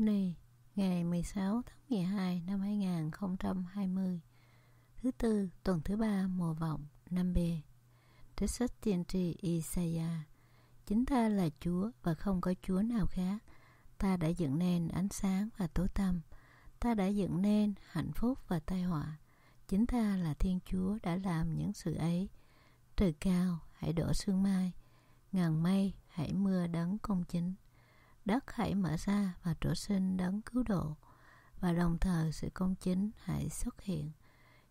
Hôm nay, ngày 16 tháng 12 năm 2020, thứ tư tuần thứ ba mùa vọng 5B. Trích sách tiên tri Isaiah Chính ta là Chúa và không có Chúa nào khác. Ta đã dựng nên ánh sáng và tối tăm. Ta đã dựng nên hạnh phúc và tai họa. Chính ta là Thiên Chúa đã làm những sự ấy. Trời cao, hãy đổ sương mai. Ngàn mây, hãy mưa đấng công chính đất hãy mở ra và trổ sinh đấng cứu độ và đồng thời sự công chính hãy xuất hiện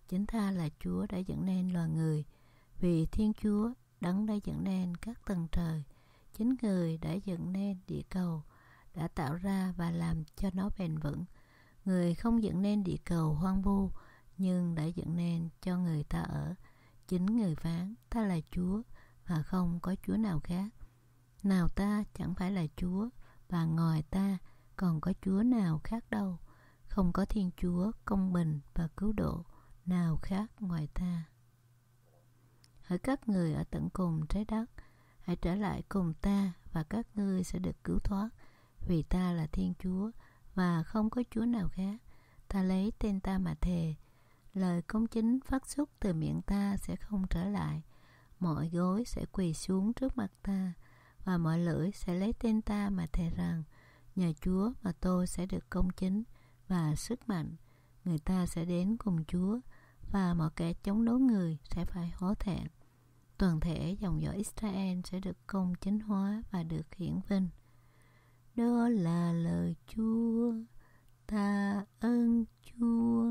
chính ta là chúa đã dẫn nên loài người vì thiên chúa đấng đã dẫn nên các tầng trời chính người đã dẫn nên địa cầu đã tạo ra và làm cho nó bền vững người không dẫn nên địa cầu hoang vu nhưng đã dẫn nên cho người ta ở chính người phán ta là chúa và không có chúa nào khác nào ta chẳng phải là chúa và ngoài ta còn có Chúa nào khác đâu, không có Thiên Chúa công bình và cứu độ nào khác ngoài ta. Hỡi các người ở tận cùng trái đất, hãy trở lại cùng ta và các ngươi sẽ được cứu thoát, vì ta là Thiên Chúa và không có Chúa nào khác. Ta lấy tên ta mà thề, lời công chính phát xuất từ miệng ta sẽ không trở lại, mọi gối sẽ quỳ xuống trước mặt ta và mọi lưỡi sẽ lấy tên ta mà thề rằng nhà Chúa mà tôi sẽ được công chính và sức mạnh. Người ta sẽ đến cùng Chúa và mọi kẻ chống đối người sẽ phải hổ thẹn. Toàn thể dòng dõi Israel sẽ được công chính hóa và được hiển vinh. Đó là lời Chúa, ta ơn Chúa.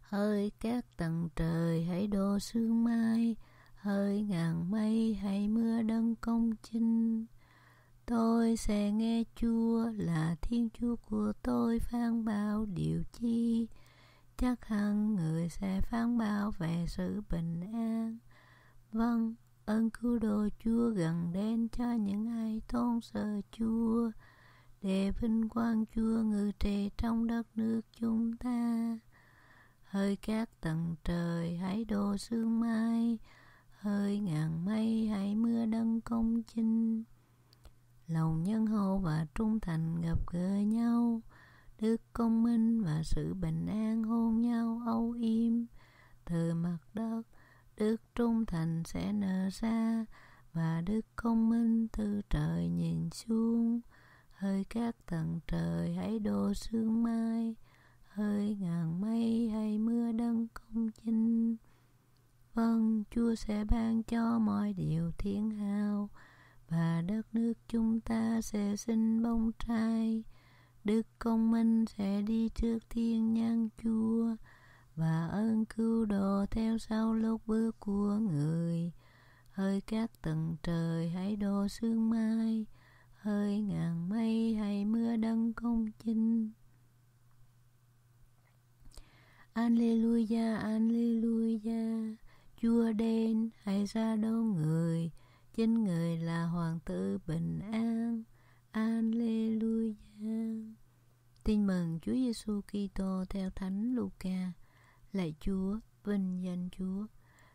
Hỡi các tầng trời hãy đổ sương mai, hơi ngàn mây hay mưa đơn công chinh tôi sẽ nghe chúa là thiên chúa của tôi phán bao điều chi chắc hẳn người sẽ phán bao về sự bình an vâng ơn cứu độ chúa gần đến cho những ai tôn sợ chúa để vinh quang chúa ngự trị trong đất nước chúng ta hơi các tầng trời hãy đổ sương mai hơi ngàn mây hãy mưa đấng công chinh lòng nhân hậu và trung thành gặp gỡ nhau đức công minh và sự bình an hôn nhau âu yếm, từ mặt đất đức trung thành sẽ nở ra và đức công minh từ trời nhìn xuống hơi các tầng trời hãy đổ sương mai hơi ngàn mây hay mưa đấng công chinh Vâng, Chúa sẽ ban cho mọi điều thiên hào và đất nước chúng ta sẽ sinh bông trai. Đức công minh sẽ đi trước thiên nhân Chúa và ơn cứu độ theo sau lúc bước của người. Hơi các tầng trời hãy đổ sương mai, hơi ngàn mây hãy mưa đấng công chinh. Alleluia, Alleluia chúa đến hãy ra đâu người chính người là hoàng tử bình an Alleluia Tin mừng Chúa Giêsu Kitô theo Thánh Luca Lạy Chúa, vinh danh Chúa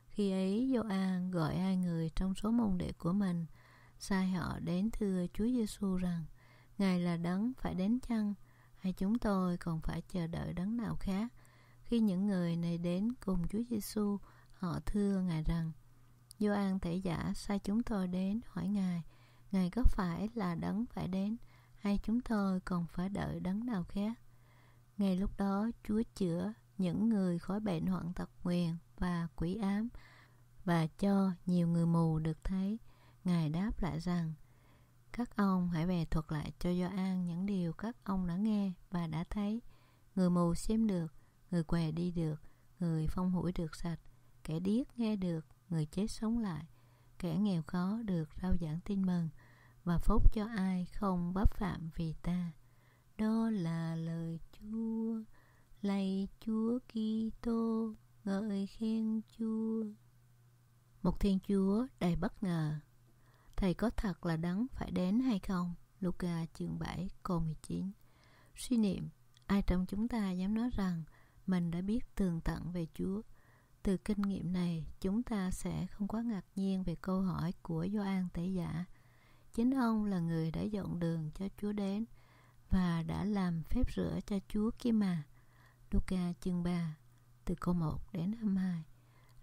Khi ấy Gioan gọi hai người trong số môn đệ của mình Sai họ đến thưa Chúa Giêsu rằng Ngài là đấng phải đến chăng Hay chúng tôi còn phải chờ đợi đấng nào khác Khi những người này đến cùng Chúa Giêsu Họ thưa Ngài rằng, Gioan thể giả sai chúng tôi đến hỏi Ngài, Ngài có phải là đấng phải đến, hay chúng tôi còn phải đợi đấng nào khác? Ngay lúc đó, Chúa chữa những người khỏi bệnh hoạn tật nguyền và quỷ ám và cho nhiều người mù được thấy. Ngài đáp lại rằng, các ông hãy về thuật lại cho do an những điều các ông đã nghe và đã thấy. Người mù xem được, người què đi được, người phong hủi được sạch, Kẻ điếc nghe được, người chết sống lại Kẻ nghèo khó được rao giảng tin mừng Và phúc cho ai không bắp phạm vì ta Đó là lời Chúa Lạy Chúa Kitô ngợi khen Chúa Một Thiên Chúa đầy bất ngờ Thầy có thật là đấng phải đến hay không? Luca chương 7 câu 19 Suy niệm, ai trong chúng ta dám nói rằng mình đã biết tường tận về Chúa từ kinh nghiệm này, chúng ta sẽ không quá ngạc nhiên về câu hỏi của Gioan Tẩy Giả. Chính ông là người đã dọn đường cho Chúa đến và đã làm phép rửa cho Chúa kia mà. Luca chương 3, từ câu 1 đến 22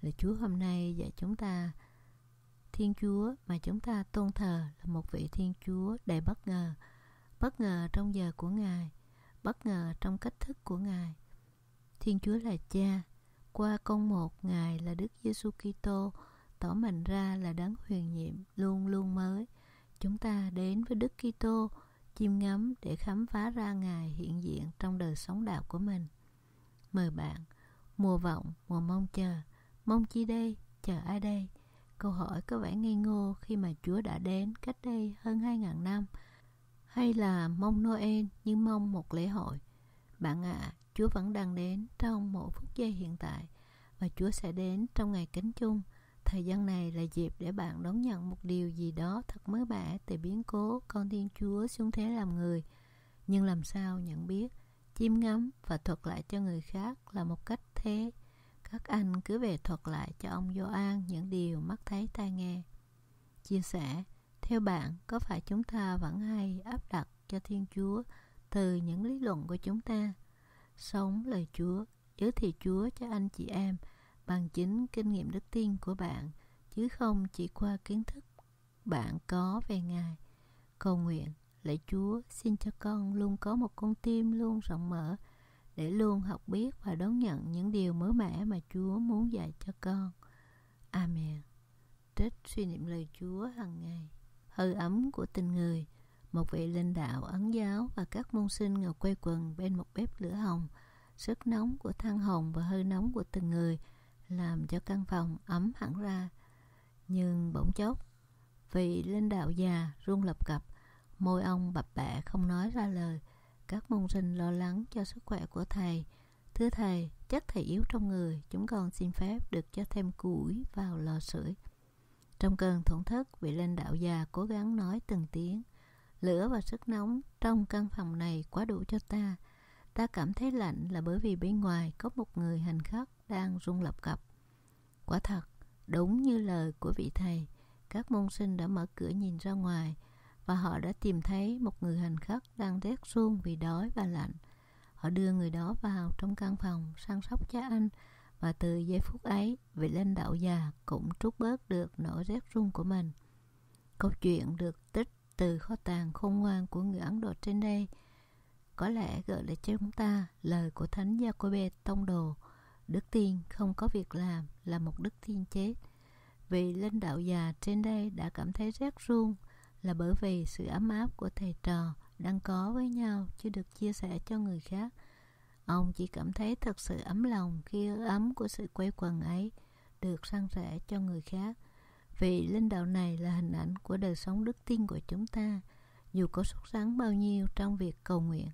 là Chúa hôm nay dạy chúng ta Thiên Chúa mà chúng ta tôn thờ là một vị Thiên Chúa đầy bất ngờ Bất ngờ trong giờ của Ngài Bất ngờ trong cách thức của Ngài Thiên Chúa là cha qua công một Ngài là Đức Giêsu Kitô tỏ mình ra là đấng huyền nhiệm luôn luôn mới. Chúng ta đến với Đức Kitô chiêm ngắm để khám phá ra Ngài hiện diện trong đời sống đạo của mình. Mời bạn, mùa vọng, mùa mong chờ, mong chi đây, chờ ai đây? Câu hỏi có vẻ ngây ngô khi mà Chúa đã đến cách đây hơn 2.000 năm. Hay là mong Noel nhưng mong một lễ hội? Bạn ạ, à, Chúa vẫn đang đến trong một phút giây hiện tại và Chúa sẽ đến trong ngày kính chung. Thời gian này là dịp để bạn đón nhận một điều gì đó thật mới mẻ từ biến cố con Thiên Chúa xuống thế làm người. Nhưng làm sao nhận biết, chim ngắm và thuật lại cho người khác là một cách thế. Các anh cứ về thuật lại cho ông Gioan những điều mắt thấy tai nghe. Chia sẻ, theo bạn, có phải chúng ta vẫn hay áp đặt cho Thiên Chúa từ những lý luận của chúng ta? Sống lời Chúa, giới thiệu Chúa cho anh chị em bằng chính kinh nghiệm đức tin của bạn, chứ không chỉ qua kiến thức bạn có về Ngài. Cầu nguyện, lạy Chúa xin cho con luôn có một con tim luôn rộng mở để luôn học biết và đón nhận những điều mới mẻ mà Chúa muốn dạy cho con. Amen. Trích suy niệm lời Chúa hàng ngày. Hơi ấm của tình người – một vị linh đạo ấn giáo và các môn sinh ngồi quay quần bên một bếp lửa hồng. Sức nóng của than hồng và hơi nóng của từng người làm cho căn phòng ấm hẳn ra. Nhưng bỗng chốc, vị linh đạo già run lập cập, môi ông bập bẹ không nói ra lời. Các môn sinh lo lắng cho sức khỏe của thầy. Thưa thầy, chắc thầy yếu trong người, chúng con xin phép được cho thêm củi vào lò sưởi. Trong cơn thổn thức, vị linh đạo già cố gắng nói từng tiếng. Lửa và sức nóng trong căn phòng này quá đủ cho ta. Ta cảm thấy lạnh là bởi vì bên ngoài có một người hành khắc đang rung lập cập. Quả thật, đúng như lời của vị thầy, các môn sinh đã mở cửa nhìn ra ngoài và họ đã tìm thấy một người hành khắc đang rét suông vì đói và lạnh. Họ đưa người đó vào trong căn phòng săn sóc cha anh và từ giây phút ấy, vị lãnh đạo già cũng trút bớt được nỗi rét run của mình. Câu chuyện được tích từ kho tàng khôn ngoan của người Ấn Độ trên đây có lẽ gợi lại cho chúng ta lời của Thánh Jacobe Tông Đồ Đức tin không có việc làm là một đức tin chết Vì linh đạo già trên đây đã cảm thấy rét run là bởi vì sự ấm áp của thầy trò đang có với nhau chưa được chia sẻ cho người khác Ông chỉ cảm thấy thật sự ấm lòng khi ấm của sự quay quần ấy được san sẻ cho người khác Vị linh đạo này là hình ảnh của đời sống đức tin của chúng ta, dù có xuất sáng bao nhiêu trong việc cầu nguyện,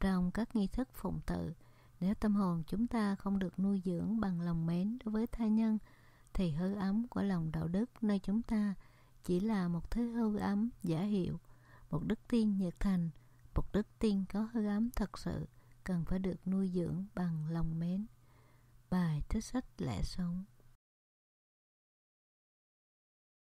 trong các nghi thức phụng tự, nếu tâm hồn chúng ta không được nuôi dưỡng bằng lòng mến đối với tha nhân, thì hư ấm của lòng đạo đức nơi chúng ta chỉ là một thứ hư ấm giả hiệu, một đức tin nhiệt thành, một đức tin có hư ấm thật sự cần phải được nuôi dưỡng bằng lòng mến. Bài trích sách lẽ sống